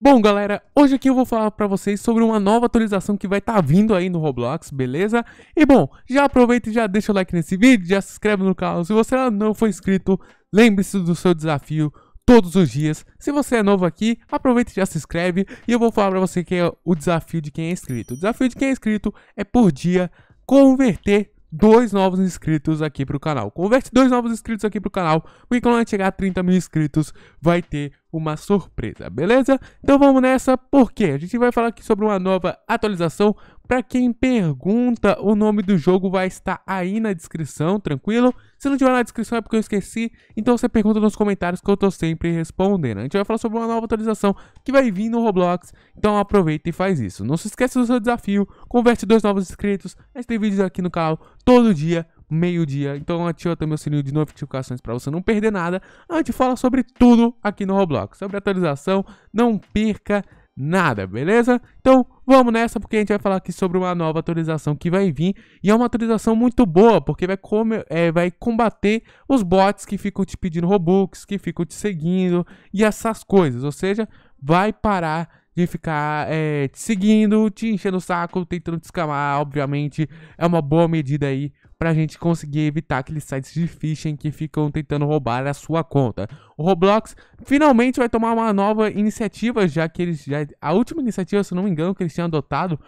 Bom, galera, hoje aqui eu vou falar para vocês sobre uma nova atualização que vai estar tá vindo aí no Roblox, beleza? E bom, já aproveita e já deixa o like nesse vídeo, já se inscreve no canal. Se você não for inscrito, lembre-se do seu desafio todos os dias. Se você é novo aqui, aproveita e já se inscreve. E eu vou falar para você que é o desafio de quem é inscrito. O desafio de quem é inscrito é por dia converter dois novos inscritos aqui pro canal. Converte dois novos inscritos aqui pro canal, porque quando a gente chegar a 30 mil inscritos, vai ter uma surpresa, beleza? Então vamos nessa, porque a gente vai falar aqui sobre uma nova atualização. Para quem pergunta, o nome do jogo vai estar aí na descrição, tranquilo? Se não tiver na descrição é porque eu esqueci, então você pergunta nos comentários que eu tô sempre respondendo. A gente vai falar sobre uma nova atualização que vai vir no Roblox, então aproveita e faz isso. Não se esqueça do seu desafio, converte dois novos inscritos, a gente tem vídeos aqui no canal todo dia, meio-dia. Então ativa também o sininho de notificações para você não perder nada. A gente fala sobre tudo aqui no Roblox. Sobre atualização, não perca nada, beleza? Então vamos nessa porque a gente vai falar aqui sobre uma nova atualização que vai vir e é uma atualização muito boa porque vai, comer, é, vai combater os bots que ficam te pedindo Robux, que ficam te seguindo e essas coisas, ou seja, vai parar de ficar é, te seguindo, te enchendo o saco, tentando te escamar, obviamente é uma boa medida aí para a gente conseguir evitar aqueles sites de phishing que ficam tentando roubar a sua conta. O Roblox finalmente vai tomar uma nova iniciativa, já que eles já a última iniciativa, se não me engano, que eles tinham adotado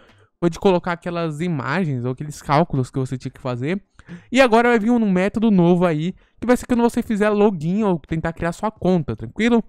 foi de colocar aquelas imagens ou aqueles cálculos que você tinha que fazer. E agora vai vir um método novo aí, que vai ser quando você fizer login ou tentar criar sua conta, tranquilo?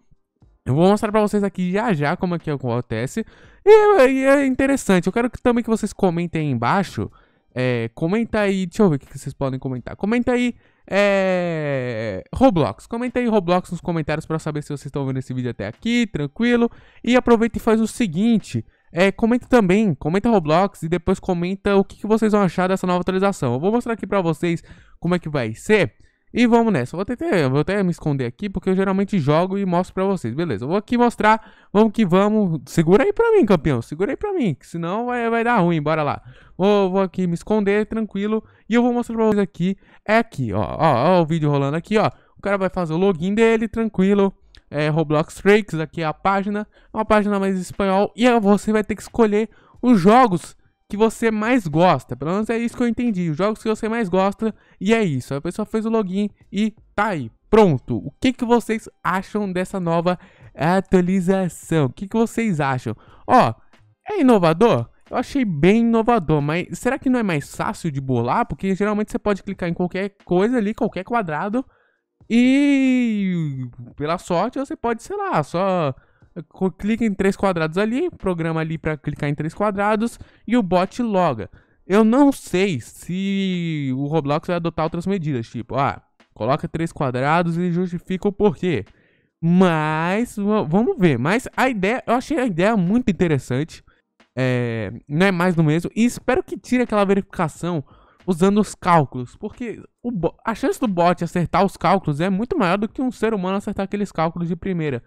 Eu vou mostrar pra vocês aqui já já como é que acontece. E, e é interessante, eu quero que, também que vocês comentem aí embaixo é, comenta aí, deixa eu ver o que vocês podem comentar. Comenta aí é... Roblox. Comenta aí Roblox nos comentários para saber se vocês estão vendo esse vídeo até aqui, tranquilo. E aproveita e faz o seguinte, é, comenta também, comenta Roblox e depois comenta o que, que vocês vão achar dessa nova atualização. Eu vou mostrar aqui para vocês como é que vai ser. E vamos nessa. Vou, tentar, vou até me esconder aqui, porque eu geralmente jogo e mostro pra vocês. Beleza, eu vou aqui mostrar. Vamos que vamos. Segura aí pra mim, campeão. Segura aí pra mim, que senão vai, vai dar ruim. Bora lá. Vou, vou aqui me esconder, tranquilo. E eu vou mostrar pra vocês aqui. É aqui, ó. Ó, ó o vídeo rolando aqui, ó. O cara vai fazer o login dele, tranquilo. É Roblox Freaks aqui é a página. É uma página mais em espanhol. E você vai ter que escolher os jogos que você mais gosta. Pelo menos é isso que eu entendi. Os jogos que você mais gosta. E é isso. A pessoa fez o login e tá aí. Pronto. O que, que vocês acham dessa nova atualização? O que, que vocês acham? Ó, é inovador? Eu achei bem inovador, mas será que não é mais fácil de bolar? Porque geralmente você pode clicar em qualquer coisa ali, qualquer quadrado. E pela sorte você pode, sei lá, só clica em três quadrados ali, programa ali para clicar em três quadrados e o bot loga. Eu não sei se o Roblox vai adotar outras medidas, tipo, ah, coloca três quadrados e justifica o porquê. Mas vamos ver. Mas a ideia, eu achei a ideia muito interessante. É, não é mais do mesmo. E espero que tire aquela verificação usando os cálculos, porque a chance do bot acertar os cálculos é muito maior do que um ser humano acertar aqueles cálculos de primeira.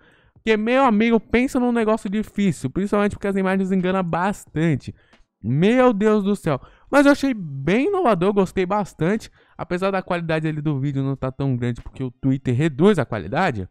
Porque, meu amigo, pensa num negócio difícil. Principalmente porque as imagens enganam bastante. Meu Deus do céu. Mas eu achei bem inovador, gostei bastante. Apesar da qualidade ali do vídeo não estar tá tão grande porque o Twitter reduz a qualidade.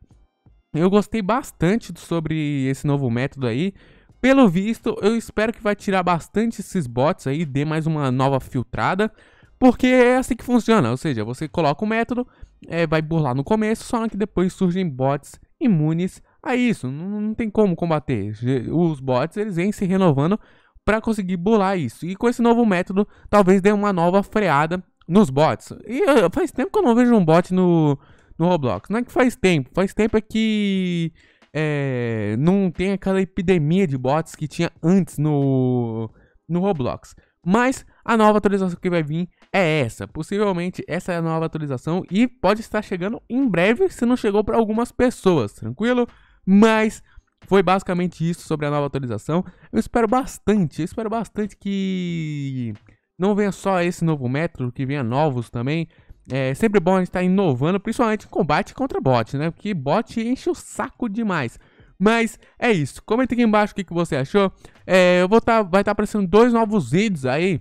Eu gostei bastante sobre esse novo método aí. Pelo visto, eu espero que vai tirar bastante esses bots aí, dê mais uma nova filtrada. Porque é assim que funciona, ou seja, você coloca o método, é, vai burlar no começo, só que depois surgem bots imunes a é isso, não, não tem como combater. Os bots, eles vêm se renovando para conseguir bolar isso. E com esse novo método, talvez dê uma nova freada nos bots. E ah, faz tempo que eu não vejo um bot no, no Roblox. Não é que faz tempo, faz tempo é que é, não tem aquela epidemia de bots que tinha antes no, no Roblox. Mas a nova atualização que vai vir é essa. Possivelmente essa é a nova atualização e pode estar chegando em breve se não chegou para algumas pessoas, tranquilo? Mas foi basicamente isso sobre a nova atualização. Eu espero bastante, eu espero bastante que não venha só esse novo método, que venha novos também. É sempre bom a gente estar tá inovando, principalmente em combate contra bot, né? Porque bot enche o saco demais. Mas é isso. Comenta aqui embaixo o que, você achou. É, eu vou tá, vai estar tá aparecendo dois novos vídeos aí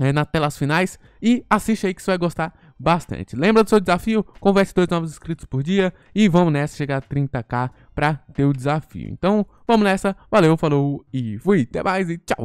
é, nas telas finais. E assiste aí que você vai gostar bastante. Lembra do seu desafio? Converse dois novos inscritos por dia. E vamos nessa, chegar a 30k para ter o desafio. Então, vamos nessa. Valeu, falou e fui. Até mais e tchau.